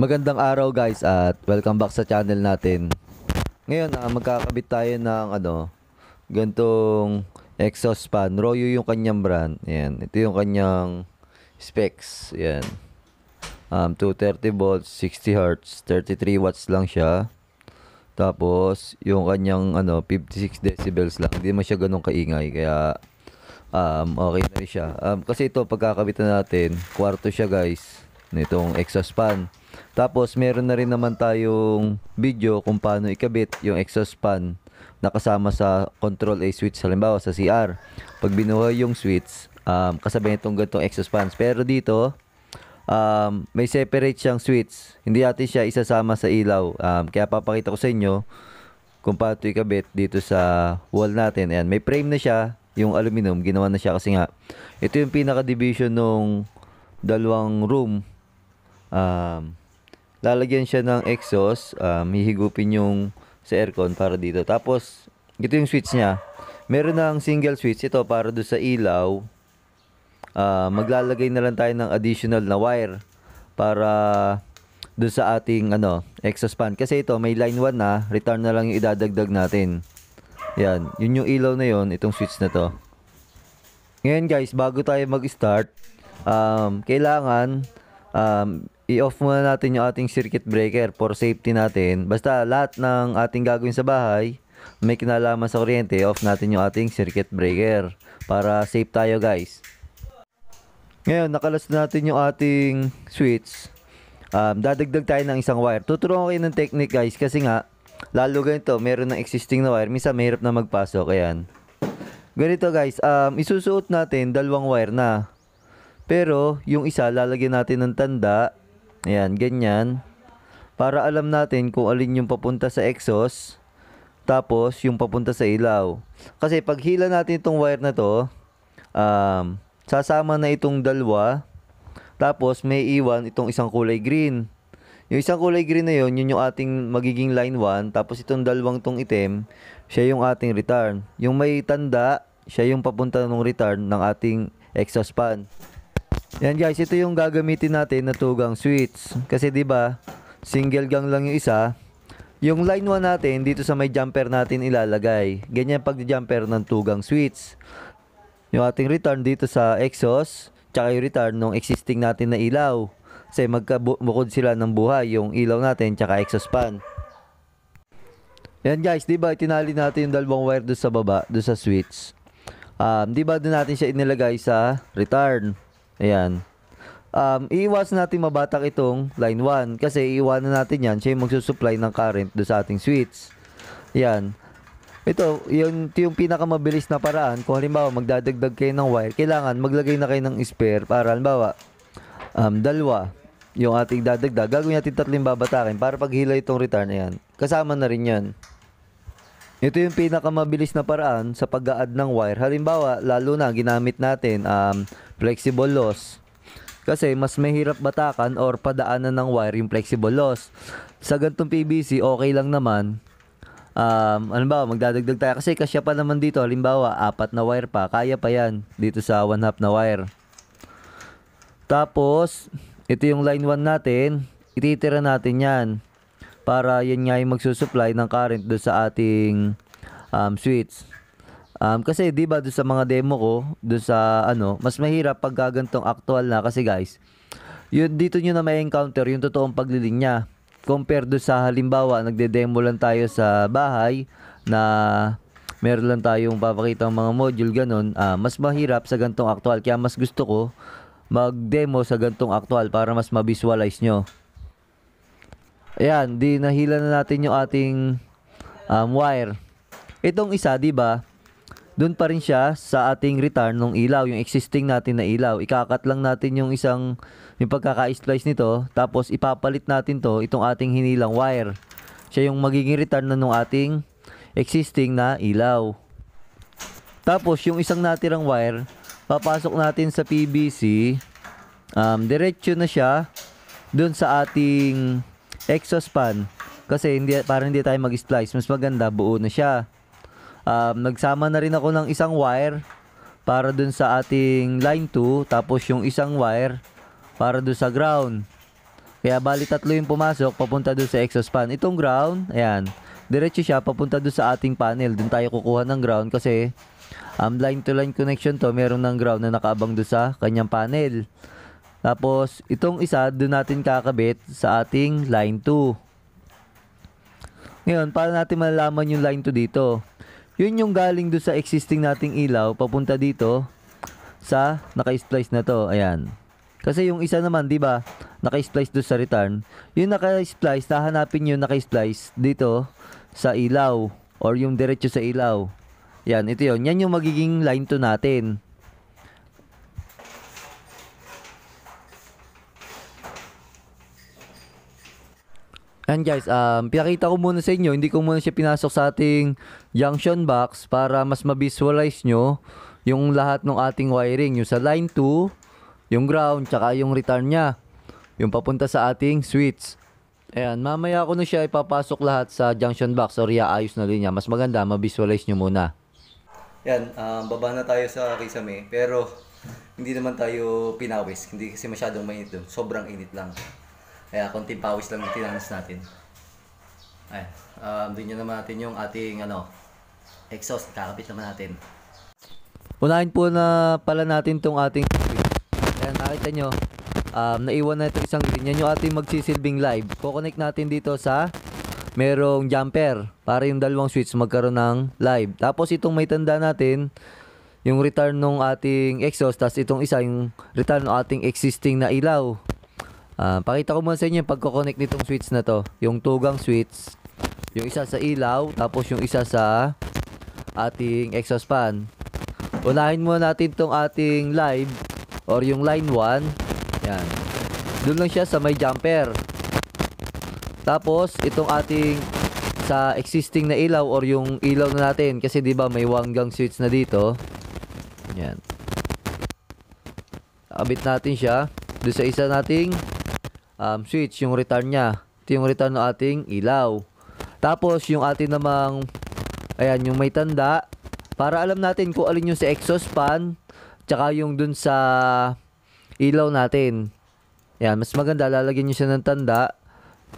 Magandang araw guys at welcome back sa channel natin. Ngayon ah, magkakabit tayo ng ano, gantong exhaust fan. Royo yung kanyang brand. Ayan. Ito yung kanyang specs. Ayan. Um, 230 volts, 60 hertz, 33 watts lang siya. Tapos, yung kanyang ano, 56 decibels lang. Hindi mo ganun kaingay. Kaya, um, okay na rin siya. Um, kasi ito, pagkakabitan natin, kwarto siya guys. Nitong exhaust fan. Tapos meron na rin naman tayong video kung paano ikabit yung exhaust fan na kasama sa control A switch halimbawa sa CR. Pag binuhay yung switch, um, kasabi nitong ganitong exhaust fans. Pero dito, um, may separate siyang switch. Hindi natin siya isasama sa ilaw. Um, kaya papakita ko sa inyo kung paano ito ikabit dito sa wall natin. Ayan, may frame na siya, yung aluminum, ginawa na siya kasi nga. Ito yung pinaka-division nung dalawang room. Um, lalagyan siya ng exhaust, um, hihigupin yung sa aircon para dito. Tapos, ito yung switch niya. Meron ng single switch ito para do sa ilaw. Uh, maglalagay na lang tayo ng additional na wire para do sa ating ano, exhaust fan. Kasi ito may line 1 na, return na lang yung idadagdag natin. Yan, yun yung ilaw na yon, itong switch na to. Ngayon guys, bago tayo mag-start, um, kailangan um, i-off muna natin yung ating circuit breaker for safety natin. Basta lahat ng ating gagawin sa bahay, may kinalaman sa kuryente, off natin yung ating circuit breaker para safe tayo guys. Ngayon, nakalas na natin yung ating switch. Um, dadagdag tayo ng isang wire. Tuturuan ko kayo ng technique guys kasi nga, lalo ganito, meron ng existing na wire. Minsan mahirap na magpasok. Ayan. Ganito guys, um, isusuot natin dalawang wire na. Pero, yung isa lalagyan natin ng tanda Ayan, ganyan. Para alam natin kung alin yung papunta sa exhaust, tapos yung papunta sa ilaw. Kasi pag hila natin itong wire na to, um, sasama na itong dalawa, tapos may iwan itong isang kulay green. Yung isang kulay green na yun, yun yung ating magiging line 1, tapos itong dalawang tong itim, siya yung ating return. Yung may tanda, siya yung papunta ng return ng ating exhaust pan. Yan guys, ito yung gagamitin natin na tugang switch. Kasi 'di ba, single gang lang yung isa. Yung line 1 natin dito sa may jumper natin ilalagay. Ganyan pag jumper ng tugang switch. Yung ating return dito sa exhaust, tsaka yung return ng existing natin na ilaw. Kasi magkabukod sila ng buhay yung ilaw natin tsaka exhaust fan. Yan guys, 'di ba itinali natin yung dalawang wire do sa baba, do sa switch. Um, 'di ba doon natin siya inilagay sa return. Ayan. Um, iiwas natin mabatak itong line 1 kasi iiwanan natin yan. Siya yung magsusupply ng current do sa ating switch. Ayan. Ito, yun, ito yung pinakamabilis na paraan. Kung halimbawa magdadagdag kayo ng wire, kailangan maglagay na kayo ng spare para halimbawa um, dalawa yung ating dadagdag. Gagawin natin tatlong babatakin para paghila itong return. Ayan. Kasama na rin yan. Ito yung pinakamabilis na paraan sa pag-add ng wire. Halimbawa, lalo na ginamit natin um, flexible loss. Kasi mas mahirap batakan or padaanan ng wire yung flexible loss. Sa gantong PVC, okay lang naman. Um, ano ba, magdadagdag tayo. Kasi kasya pa naman dito. Halimbawa, apat na wire pa. Kaya pa yan dito sa one half na wire. Tapos, ito yung line 1 natin. Ititira natin yan para yan nga yung magsusupply ng current do sa ating um, switch. Um, kasi 'di ba do sa mga demo ko, do sa ano, mas mahirap pag gagantong actual na kasi guys. Yun dito niyo na may encounter yung totoong paglilinya. Compare do sa halimbawa nagde-demo lang tayo sa bahay na meron lang tayong papakita ng mga module ganun, uh, mas mahirap sa gantong actual kaya mas gusto ko mag-demo sa gantong actual para mas ma-visualize nyo. Ayan, dinahila na natin yung ating um, wire. Itong isa, di ba? Doon pa rin siya sa ating return ng ilaw, yung existing natin na ilaw. Ikakat lang natin yung isang yung pagkaka-slice nito, tapos ipapalit natin to itong ating hinilang wire. Siya yung magiging return na nung ating existing na ilaw. Tapos yung isang natirang wire, papasok natin sa PVC. Um, diretso na siya doon sa ating exospan kasi hindi para hindi tayo mag-splice mas maganda buo na siya um, nagsama na rin ako ng isang wire para dun sa ating line 2 tapos yung isang wire para dun sa ground kaya bali tatlo yung pumasok papunta dun sa exospan itong ground ayan diretso siya papunta dun sa ating panel dun tayo kukuha ng ground kasi um, line to line connection to meron ng ground na nakaabang dun sa kanyang panel tapos, itong isa, doon natin kakabit sa ating line 2. Ngayon, para natin malalaman yung line 2 dito. Yun yung galing doon sa existing nating ilaw, papunta dito sa naka-splice na to. Ayan. Kasi yung isa naman, di ba, naka-splice doon sa return. Yung naka-splice, hahanapin yung naka-splice dito sa ilaw or yung diretso sa ilaw. Yan, ito yon Yan yung magiging line 2 natin. And guys, um, pinakita ko muna sa inyo, hindi ko muna siya pinasok sa ating junction box para mas ma-visualize nyo yung lahat ng ating wiring. Yung sa line 2, yung ground, tsaka yung return niya. Yung papunta sa ating switch. Ayan, mamaya ko na siya ipapasok lahat sa junction box or iaayos na din niya. Mas maganda, ma-visualize nyo muna. Yan, um, baba na tayo sa kisame. Pero, hindi naman tayo pinawis. Hindi kasi masyadong mainit doon. Sobrang init lang. Kaya konting pawis lang yung tinanas natin. Ayan. Um, doon naman natin yung ating ano, exhaust. Kakabit naman natin. Unahin po na pala natin tong ating Ayan, nakita nyo. Um, naiwan na ito isang green. Yan yung ating magsisilbing live. Kukonek natin dito sa merong jumper para yung dalawang switch magkaroon ng live. Tapos itong may tanda natin, yung return ng ating exhaust, tapos itong isa yung return ng ating existing na ilaw. Uh, pakita ko muna sa inyo yung pagkoconnect nitong switch na to. Yung tugang switch. Yung isa sa ilaw, tapos yung isa sa ating exhaust fan. Unahin muna natin tong ating live or yung line 1. Yan. Doon lang siya sa may jumper. Tapos, itong ating sa existing na ilaw or yung ilaw na natin kasi 'di ba may wanggang switch na dito. Ayun. Abit natin siya do sa isa nating um, switch, yung return niya. Ito yung return ng ating ilaw. Tapos, yung ating namang, ayan, yung may tanda, para alam natin kung alin yung sa exhaust fan, tsaka yung dun sa ilaw natin. Ayan, mas maganda, lalagyan nyo siya ng tanda.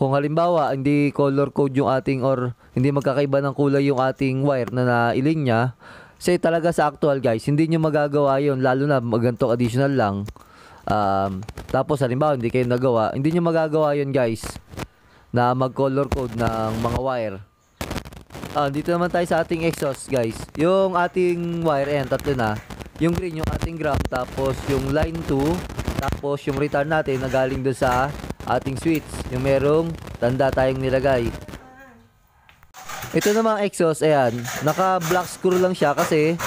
Kung halimbawa, hindi color code yung ating or hindi magkakaiba ng kulay yung ating wire na nailing niya, kasi talaga sa actual guys, hindi nyo magagawa yon lalo na magantong additional lang. Um, tapos halimbawa hindi kayo nagawa, hindi niyo magagawa 'yon, guys. Na mag-color code ng mga wire. Ah, dito naman tayo sa ating exhaust, guys. Yung ating wire ayan, tatlo na. Yung green yung ating ground, tapos yung line 2, tapos yung return natin na galing doon sa ating switch. Yung merong tanda tayong nilagay. Ito namang exhaust, ayan, naka black screw lang siya kasi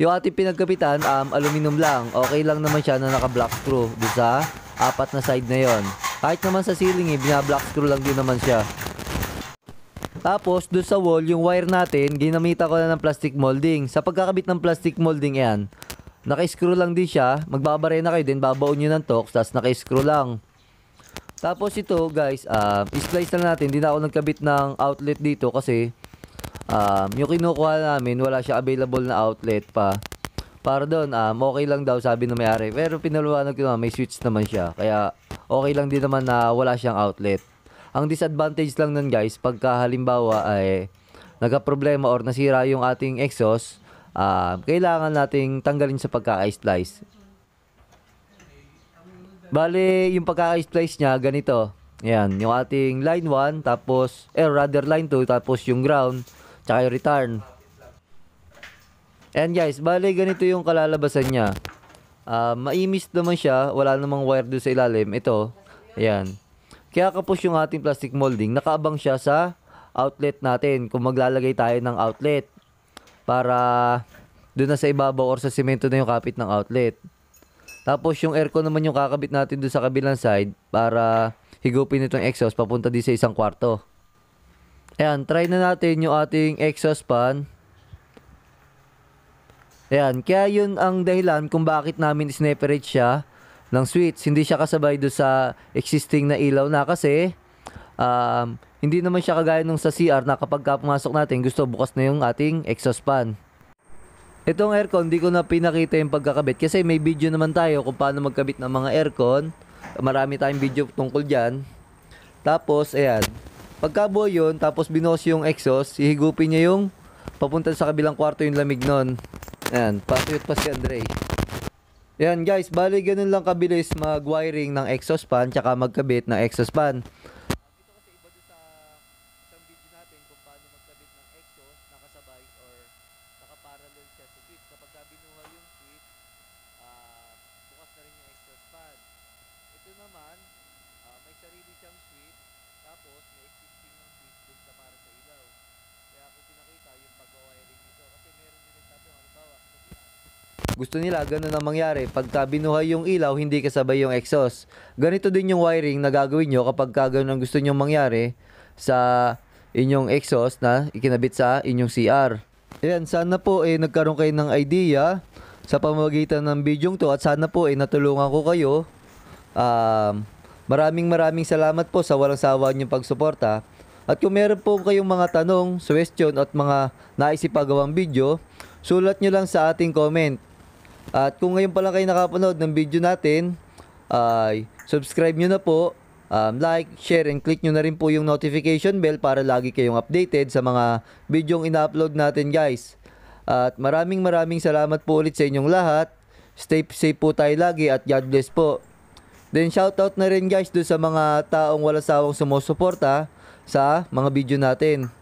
yung ating pinagkapitan, um, aluminum lang. Okay lang naman siya na naka-block screw doon sa apat na side na yon. Kahit naman sa ceiling, eh, binablock screw lang din naman siya. Tapos, dun sa wall, yung wire natin, ginamita ko na ng plastic molding. Sa pagkakabit ng plastic molding, yan. Naka-screw lang din siya. Magbabare na kayo, din, babaon nyo ng tox, tapos naka-screw lang. Tapos ito, guys, uh, splice na natin. Hindi na ako nagkabit ng outlet dito kasi Um, yung kinukuha namin, wala siya available na outlet pa. Pardon, um, okay lang daw sabi ng may-ari. Pero pinaliwanag ko naman, may switch naman siya. Kaya okay lang din naman na wala siyang outlet. Ang disadvantage lang nun guys, pagka halimbawa ay nagka-problema or nasira yung ating exhaust, um, kailangan nating tanggalin sa pagka-slice. Bale, yung pagka-slice niya, ganito. Yan, yung ating line 1, tapos, eh, rather line 2, tapos yung ground, Tsaka yung return. And guys, bali ganito yung kalalabasan niya. Uh, maimis naman siya, wala namang wire doon sa ilalim. Ito, ayan. Kaya kapos yung ating plastic molding, nakaabang siya sa outlet natin. Kung maglalagay tayo ng outlet para doon na sa ibabaw or sa simento na yung kapit ng outlet. Tapos yung aircon naman yung kakabit natin doon sa kabilang side para higupin itong exhaust papunta din sa isang kwarto. Ayan, try na natin yung ating exhaust fan. Ayan, kaya yun ang dahilan kung bakit namin sineperate siya ng switch. Hindi siya kasabay do sa existing na ilaw na kasi um, hindi naman siya kagaya nung sa CR na kapag pumasok natin gusto bukas na yung ating exhaust fan. Itong aircon, di ko na pinakita yung pagkakabit kasi may video naman tayo kung paano magkabit ng mga aircon. Marami tayong video tungkol dyan. Tapos, ayan. Pagkabuo yun, tapos binos yung exhaust, ihigupin niya yung papunta sa kabilang kwarto yung lamig nun. Ayan, patuyot pa si Andre. Ayan guys, bali ganun lang kabilis mag-wiring ng exhaust pan tsaka magkabit ng exhaust pan. Gusto nila ganun ang mangyari. Pagka binuhay yung ilaw, hindi kasabay yung exhaust. Ganito din yung wiring na gagawin nyo kapag ka ganun ang gusto nyo mangyari sa inyong exhaust na ikinabit sa inyong CR. Ayan, sana po eh nagkaroon kayo ng idea sa pamamagitan ng video to at sana po eh natulungan ko kayo. Um, maraming maraming salamat po sa walang sawa niyong pagsuporta. At kung meron po kayong mga tanong, suggestion at mga naisipagawang video, sulat nyo lang sa ating comment. At kung ngayon pa lang kayo nakapanood ng video natin, ay uh, subscribe nyo na po, um, like, share, and click nyo na rin po yung notification bell para lagi kayong updated sa mga video ina-upload natin guys. At maraming maraming salamat po ulit sa inyong lahat. Stay safe po tayo lagi at God bless po. Then shoutout na rin guys do sa mga taong wala sawang sumusuporta sa mga video natin.